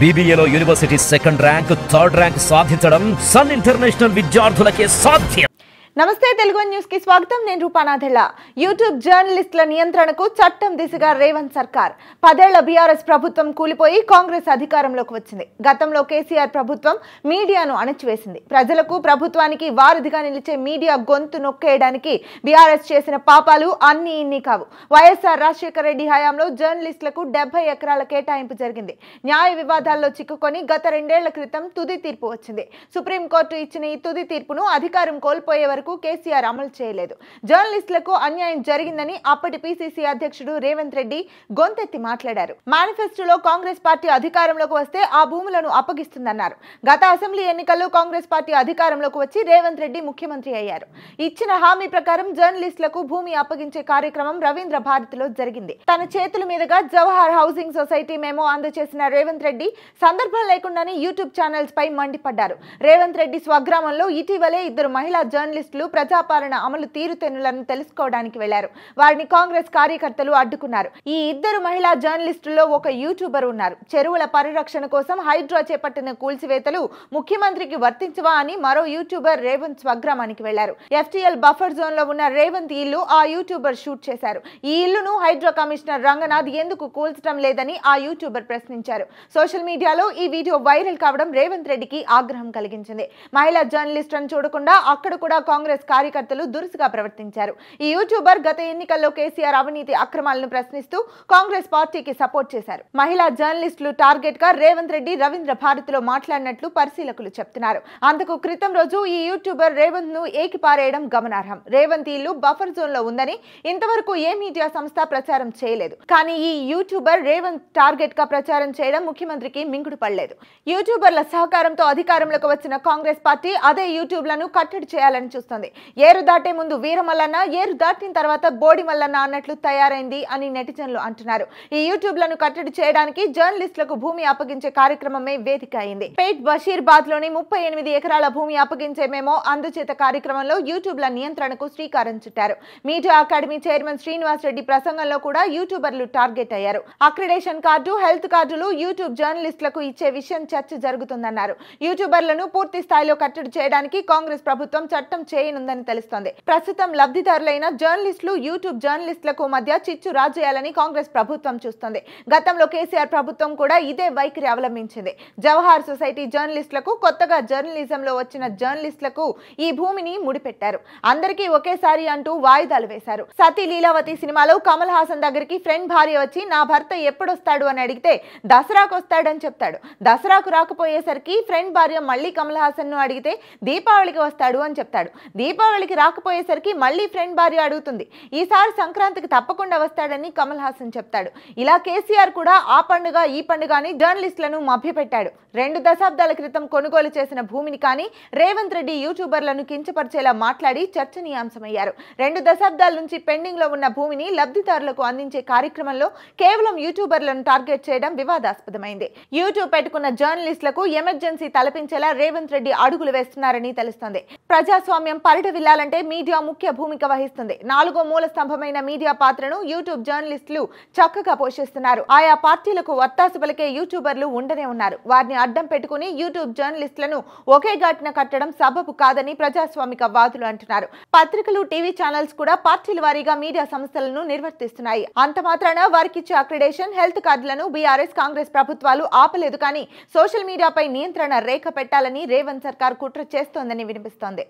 బీబీఏలో university second rank third rank సాధించడం Sun international విద్యార్థులకే సాధ్యం నమస్తే తెలుగు న్యూస్ కి స్వాగతం నేను రూపానాథెళ్ళ యూట్యూబ్ జర్నలిస్టుల నియంత్రణకు చట్టం దిశగా రేవంత్ సర్కార్ పదేళ్ల బీఆర్ఎస్ ప్రభుత్వం కూలిపోయి కాంగ్రెస్ అధికారంలోకి వచ్చింది గతంలో కేసీఆర్ ప్రభుత్వం మీడియాను అణచివేసింది ప్రజలకు ప్రభుత్వానికి వారధిగా నిలిచే మీడియా గొంతు నొక్కేయడానికి బీఆర్ఎస్ చేసిన పాపాలు అన్ని ఇన్ని కావు వైఎస్ఆర్ రాజశేఖర రెడ్డి హయాంలో జర్నలిస్టులకు డెబ్బై ఎకరాల కేటాయింపు జరిగింది న్యాయ వివాదాల్లో చిక్కుకొని గత రెండేళ్ల క్రితం తుది తీర్పు వచ్చింది సుప్రీంకోర్టు ఇచ్చిన ఈ తుది తీర్పును అధికారం కోల్పోయే వరకు వరకు కేసీఆర్ అమలు చేయలేదు జర్నలిస్టులకు అన్యాయం జరిగిందని అప్పటి పిసిసి అధ్యక్షుడు రేవంత్ రెడ్డి గొంతెత్తి మాట్లాడారు మేనిఫెస్టోలో కాంగ్రెస్ పార్టీ అధికారంలోకి వస్తే ఆ భూములను అప్పగిస్తుందన్నారు గత అసెంబ్లీ ఎన్నికల్లో కాంగ్రెస్ పార్టీ అధికారంలోకి వచ్చి రేవంత్ రెడ్డి ముఖ్యమంత్రి అయ్యారు ఇచ్చిన హామీ ప్రకారం జర్నలిస్టులకు భూమి అప్పగించే కార్యక్రమం రవీంద్ర భారతిలో జరిగింది తన చేతుల మీదుగా జవహర్ హౌసింగ్ సొసైటీ మేము అందజేసిన రేవంత్ రెడ్డి సందర్భం లేకుండానే యూట్యూబ్ ఛానల్స్ పై మండిపడ్డారు రేవంత్ రెడ్డి స్వగ్రామంలో ఇటీవలే ఇద్దరు మహిళా జర్నలిస్ట్ ఆక్టివిస్టులు ప్రజాపాలన అమలు తీరుతెన్నులను తెలుసుకోవడానికి వెళ్లారు వారిని కాంగ్రెస్ కార్యకర్తలు అడ్డుకున్నారు ఈ ఇద్దరు మహిళా జర్నలిస్టుల్లో ఒక యూట్యూబర్ ఉన్నారు చెరువుల పరిరక్షణ కోసం హైడ్రా చేపట్టిన కూల్చివేతలు ముఖ్యమంత్రికి వర్తించవా అని మరో యూట్యూబర్ రేవంత్ స్వగ్రామానికి వెళ్లారు ఎఫ్టీఎల్ బఫర్ జోన్ లో ఉన్న రేవంత్ ఇల్లు ఆ యూట్యూబర్ షూట్ చేశారు ఈ ఇల్లును హైడ్రా కమిషనర్ రంగనాథ్ ఎందుకు కూల్చడం లేదని ఆ యూట్యూబర్ ప్రశ్నించారు సోషల్ మీడియాలో ఈ వీడియో వైరల్ కావడం రేవంత్ రెడ్డికి ఆగ్రహం కలిగించింది మహిళా జర్నలిస్ట్ అని చూడకుండా అక్కడ కూడా కాంగ్రెస్ కార్యకర్తలు దురుసుగా ప్రవర్తించారు ఈ యూట్యూబర్ గత ఎన్నికల్లో కేసీఆర్ అవినీతి అక్రమాలను ప్రశ్నిస్తూ కాంగ్రెస్ పార్టీకి సపోర్ట్ చేశారు మహిళా జర్నలిస్టులు టార్గెట్ గా రేవంత్ రెడ్డి రవీంద్ర భారతిలో మాట్లాడినట్లు పరిశీలకులు చెప్తున్నారు అందుకు క్రితం రోజు ఈ యూట్యూబర్ రేవంత్ ను ఏకిపారేయడం గమనార్హం రేవంత్ ఇల్లు బఫర్ జోన్ లో ఉందని ఇంతవరకు ఏ మీడియా సంస్థ ప్రచారం చేయలేదు కానీ ఈ యూట్యూబర్ రేవంత్ టార్గెట్ గా ప్రచారం చేయడం ముఖ్యమంత్రికి మింగుడు పడలేదు యూట్యూబర్ల సహకారంతో అధికారంలోకి వచ్చిన కాంగ్రెస్ పార్టీ అదే యూట్యూబ్లను కట్టడి చేయాలని చూస్తుంది కనిపిస్తుంది ఏరు దాటే ముందు వీరమల్లన్న ఏరు దాటిన తర్వాత బోడి మల్లన్న అన్నట్లు తయారైంది అని నెటిజన్లు అంటున్నారు ఈ యూట్యూబ్ లను కట్టడి చేయడానికి జర్నలిస్టులకు భూమి అప్పగించే కార్యక్రమమే వేదిక అయింది పేట్ బషీర్బాద్ లోని ముప్పై ఎనిమిది ఎకరాల భూమి అప్పగించే మేమో అందుచేత కార్యక్రమంలో యూట్యూబ్ ల నియంత్రణకు శ్రీకారం చుట్టారు media academy chairman Srinivas Reddy ప్రసంగంలో కూడా యూట్యూబర్లు టార్గెట్ అయ్యారు అక్రిడేషన్ కార్డు హెల్త్ కార్డులు యూట్యూబ్ జర్నలిస్టులకు ఇచ్చే విషయం చర్చ జరుగుతుందన్నారు యూట్యూబర్లను పూర్తి స్థాయిలో కట్టడి చేయడానికి కాంగ్రెస్ ప్రభుత్వం చట్టం చే చేయనుందని తెలుస్తోంది ప్రస్తుతం లబ్ధిదారులైన జర్నలిస్టులు యూట్యూబ్ జర్నలిస్టులకు మధ్య చిచ్చు రాజేయాలని కాంగ్రెస్ ప్రభుత్వం చూస్తుంది గతంలో కేసీఆర్ ప్రభుత్వం కూడా ఇదే వైఖరి అవలంబించింది జవహార్ సొసైటీ జర్నలిస్టులకు కొత్తగా జర్నలిజంలో వచ్చిన జర్నలిస్టులకు ఈ భూమిని ముడిపెట్టారు అందరికీ ఒకేసారి అంటూ వాయిదాలు వేశారు సతీ లీలావతి సినిమాలో కమల్ హాసన్ దగ్గరికి ఫ్రెండ్ భార్య వచ్చి నా భర్త ఎప్పుడొస్తాడు అని అడిగితే దసరాకు వస్తాడని చెప్తాడు దసరాకు రాకపోయేసరికి ఫ్రెండ్ భార్య మళ్ళీ కమల్ హాసన్ ను అడిగితే దీపావళికి వస్తాడు అని చెప్తాడు దీపావళికి రాకపోయేసరికి మళ్ళీ ఫ్రెండ్ భార్య అడుగుతుంది ఈసారి సంక్రాంతికి తప్పకుండా వస్తాడని కమల్ హాసన్ చెప్తాడు ఇలా కేసీఆర్ కూడా ఆ పండుగ ఈ పండుగ అని జర్నలిస్టులను మభ్యపెట్టాడు రెండు దశాబ్దాల క్రితం కొనుగోలు చేసిన భూమిని కానీ రేవంత్ రెడ్డి యూట్యూబర్లను కించపరిచేలా మాట్లాడి చర్చనీయాంశమయ్యారు రెండు దశాబ్దాల నుంచి పెండింగ్లో ఉన్న భూమిని లబ్ధిదారులకు అందించే కార్యక్రమంలో కేవలం యూట్యూబర్లను టార్గెట్ చేయడం వివాదాస్పదమైంది యూట్యూబ్ పెట్టుకున్న జర్నలిస్టులకు ఎమర్జెన్సీ తలపించేలా రేవంత్ రెడ్డి అడుగులు వేస్తున్నారని తెలుస్తోంది ప్రజాస్వామ్యం పరిట విల్లాలంటే మీడియా ముఖ్య భూమిక వహిస్తుంది నాలుగో మూల స్తంభమైన మీడియా పాత్రను యూట్యూబ్ జర్నలిస్టులు చక్కగా పోషిస్తున్నారు ఆయా పార్టీలకు వత్తాసు పలికే యూట్యూబర్లు ఉండనే ఉన్నారు వారిని అడ్డం పెట్టుకుని యూట్యూబ్ జర్నలిస్టులను ఒకే ఘాటున కట్టడం సబబు కాదని ప్రజాస్వామిక వాదులు అంటున్నారు పత్రికలు టీవీ ఛానల్స్ కూడా పార్టీల వారీగా మీడియా సంస్థలను నిర్వర్తిస్తున్నాయి అంత మాత్రాన వారికిచ్చే అక్రిడేషన్ హెల్త్ కార్డులను బీఆర్ఎస్ కాంగ్రెస్ ప్రభుత్వాలు ఆపలేదు కానీ సోషల్ మీడియాపై నియంత్రణ రేఖ పెట్టాలని రేవంత్ సర్కార్ కుట్ర చేస్తోందని వినిపిస్తోంది